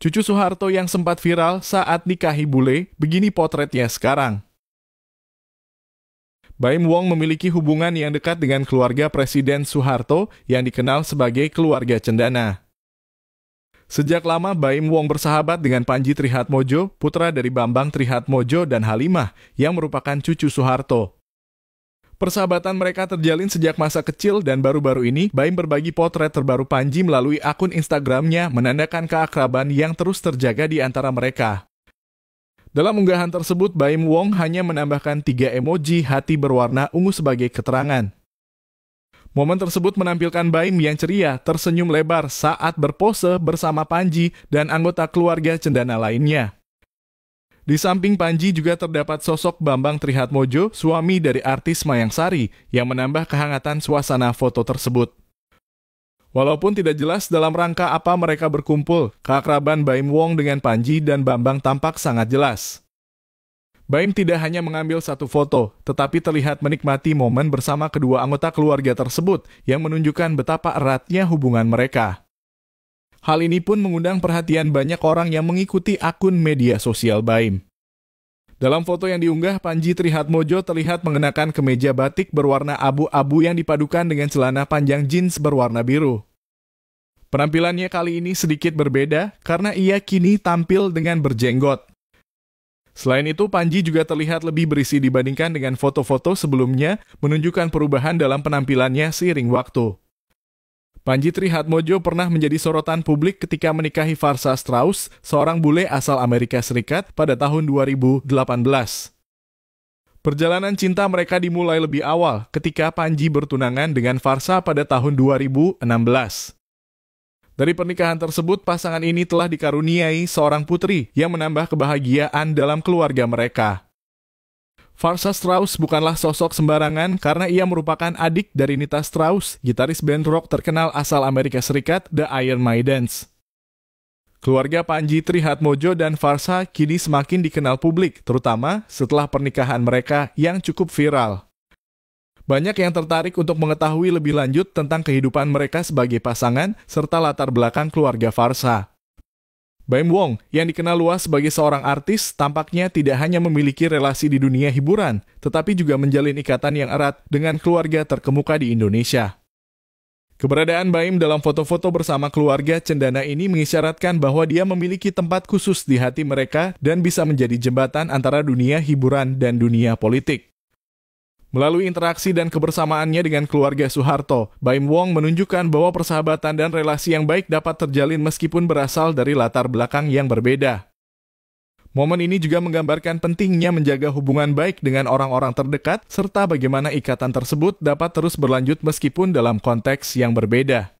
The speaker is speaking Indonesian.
Cucu Soeharto yang sempat viral saat nikahi bule, begini potretnya sekarang. Baim Wong memiliki hubungan yang dekat dengan keluarga Presiden Soeharto yang dikenal sebagai keluarga cendana. Sejak lama Baim Wong bersahabat dengan Panji Trihatmojo, putra dari Bambang Trihatmojo dan Halimah yang merupakan cucu Soeharto. Persahabatan mereka terjalin sejak masa kecil dan baru-baru ini, Baim berbagi potret terbaru Panji melalui akun Instagramnya menandakan keakraban yang terus terjaga di antara mereka. Dalam unggahan tersebut, Baim Wong hanya menambahkan tiga emoji hati berwarna ungu sebagai keterangan. Momen tersebut menampilkan Baim yang ceria, tersenyum lebar saat berpose bersama Panji dan anggota keluarga cendana lainnya. Di samping Panji juga terdapat sosok Bambang Trihatmojo, suami dari artis Mayang Sari, yang menambah kehangatan suasana foto tersebut. Walaupun tidak jelas dalam rangka apa mereka berkumpul, keakraban Baim Wong dengan Panji dan Bambang tampak sangat jelas. Baim tidak hanya mengambil satu foto, tetapi terlihat menikmati momen bersama kedua anggota keluarga tersebut yang menunjukkan betapa eratnya hubungan mereka. Hal ini pun mengundang perhatian banyak orang yang mengikuti akun media sosial Baim. Dalam foto yang diunggah, Panji Trihatmojo terlihat mengenakan kemeja batik berwarna abu-abu yang dipadukan dengan celana panjang jeans berwarna biru. Penampilannya kali ini sedikit berbeda karena ia kini tampil dengan berjenggot. Selain itu, Panji juga terlihat lebih berisi dibandingkan dengan foto-foto sebelumnya, menunjukkan perubahan dalam penampilannya seiring waktu. Panji Trihatmojo pernah menjadi sorotan publik ketika menikahi Farsa Strauss, seorang bule asal Amerika Serikat pada tahun 2018. Perjalanan cinta mereka dimulai lebih awal ketika Panji bertunangan dengan Farsa pada tahun 2016. Dari pernikahan tersebut, pasangan ini telah dikaruniai seorang putri yang menambah kebahagiaan dalam keluarga mereka. Farsa Strauss bukanlah sosok sembarangan karena ia merupakan adik dari Nita Strauss, gitaris band rock terkenal asal Amerika Serikat The Iron Maidens. Keluarga Panji Trihatmojo dan Farsa kini semakin dikenal publik, terutama setelah pernikahan mereka yang cukup viral. Banyak yang tertarik untuk mengetahui lebih lanjut tentang kehidupan mereka sebagai pasangan serta latar belakang keluarga Farsa. Baim Wong, yang dikenal luas sebagai seorang artis, tampaknya tidak hanya memiliki relasi di dunia hiburan, tetapi juga menjalin ikatan yang erat dengan keluarga terkemuka di Indonesia. Keberadaan Baim dalam foto-foto bersama keluarga Cendana ini mengisyaratkan bahwa dia memiliki tempat khusus di hati mereka dan bisa menjadi jembatan antara dunia hiburan dan dunia politik. Melalui interaksi dan kebersamaannya dengan keluarga Soeharto, Baim Wong menunjukkan bahwa persahabatan dan relasi yang baik dapat terjalin meskipun berasal dari latar belakang yang berbeda. Momen ini juga menggambarkan pentingnya menjaga hubungan baik dengan orang-orang terdekat, serta bagaimana ikatan tersebut dapat terus berlanjut meskipun dalam konteks yang berbeda.